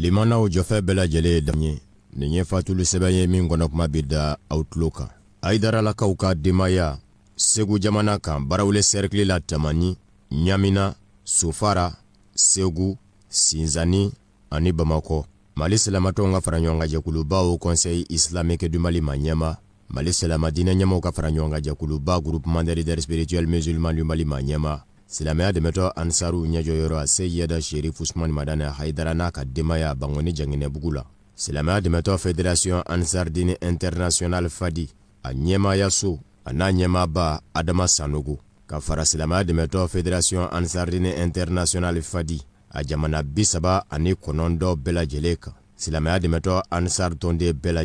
limanaw jɔfɛ bɛɛ lajɛlen ye dan ye nin ye fatulu sɛbɛn ye min kɔnɔ kuma bi da aw tulo kan ayidaralakaw ka denbaya segu jamana kan barawule sɛrikili la tamani ɲamina sofara segu sinzani ani bamakɔ mali silamatɔnw ka fara ɲɔgɔn ka jɛkuluba conseil islamique du mali ma ɲɛma mali silamadinɛ ɲɛmaw ka fara ɲɔgɔn ka jɛkuluba groupement des du mali ma ɲɛma silamɛya dɛmɛtɔ ansaru ɲɛjɔyɔrɔ seyida sherif usman madana haidara n'a ka denbaya bangoni janginɛbugu la silamɛya dɛmɛtɔ federasiɔn ansardini internasional fadi a ɲɛmayaso a n'a ɲɛmaba adama sanogo ka fara silamɛya dɛmɛtɔ federasiɔn ansardini internasional fadi a jamana bisaba ani kɔnɔndɔ bɛɛ lajɛlen kan silamɛya dɛmɛtɔ ansar tɔnde bɛɛ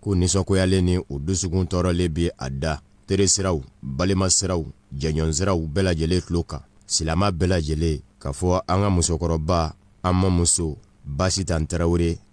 k'u ko ni u dusukun tɔɔrɔlen be a da teresiraw balimasiraw jɛɲɔnsiraw bɛɛ lajɛlen tulo kan silama bɛɛ lajɛlen k'a fɔ an ka musokɔrɔba an mamuso muso basi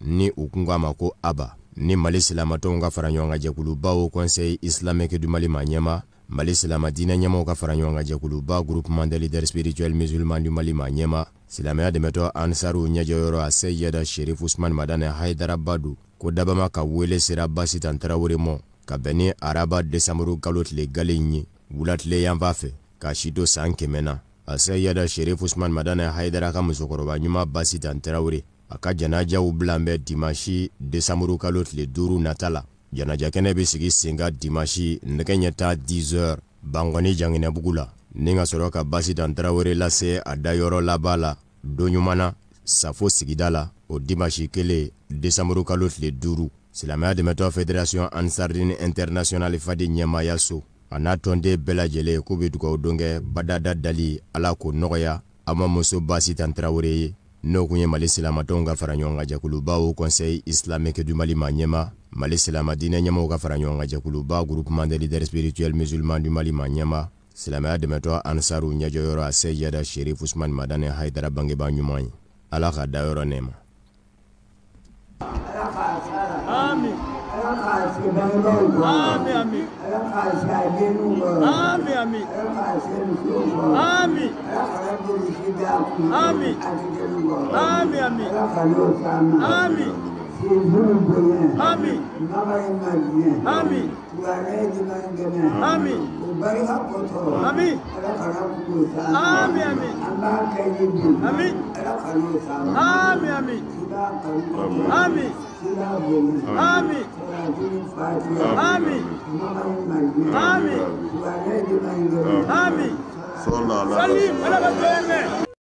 ni u kun k'a ma ko aba ni mali silamatɔnw ka fara ɲɔgɔn ka jɛkuluba o conseil islamique du mali ma ɲɛma mali silama diinɛ ɲɛmaw ka fara ɲɔgɔn ka jɛkuluba groupement des leaders spirituels musulmans du mali ma ɲɛma silamaya dɛmɛtɔ ansariw ɲɛjɛyɔrɔ a seyɛda sherif usman madane haidarabadu ko dabama ka wele sera basitan tan mɔ ka bɛn ni araba desanburu kalo tile gale ye wulatileyan fan fɛ k'a si to saan kɛmɛna na a sayada sherif usman madana haidara ka musokɔrɔba ɲuman basi basitan tarawure a ka janajaw bilan bɛ dimasi desanburu kalo tile duru nata la janajakɛnɛ be sigi sen ka dimasi nɛgɛ ɲɛta 10 h bangɔni janginɛbugu la ni ka sɔrɔ ka basi basitan tarawure lase a dayɔrɔ laba la don ɲuman safo sigida la o dimasi kelen desanburu kalo tile duru silamaya dɛmɛtɔ federasiɔn ansardin intɛrnasiyɔnali fadi ɲɛmayaso a n'a tɔnden bɛɛ lajɛlen k'u be dugaw donkɛ badada dali ala k'o nɔgɔya a ma muso baasi ye n'o kun ye mali silamatɔnw ka fara ɲɔgɔn kan jɛkuluba o islamique du mali ma ɲɛma mali silama dinɛ ɲɛmaw ka fara ɲɔgɔn kan jɛkuluba groupement de lider spirituel musulman du mali ma ɲɛma silamaya dɛmɛtɔ ansaru ɲɛjɔyɔrɔ a seyida sherif usman madane haidara bangeba ɲuman ye ala ka dayɔrɔ nɛɛma ẹ̀ka àṣẹ ìdájọ́ ìgbọ̀. Àmín àmín. Ẹ̀ka àṣẹ àjẹ́ inú gbọ̀. Àmín àmín. Ẹ̀ka àṣẹ ìṣó gbọ̀. Àmín. Ẹ̀ka àṣẹ ìṣí bí àkú. Àmín. Àṣìṣe gbọ̀. Àmín àmín. Ẹ̀ka ló sàmì. Àmín. Ṣé ìdúró gbọ̀ yẹn? Àmín. Bàbá yẹn máa gbìyànjú. Àmín. Bùhárẹ́ yẹn ti máa ń gbẹ̀mẹ̀. Àmín. barka koto amin ala kana ku sa amin amin Allah ka yi bi amin ala kana sa amin amin sida kan ko amin sida bu amin sida bu fati amin mama mai amin wa ne di mai amin sallallahu alaihi wa sallam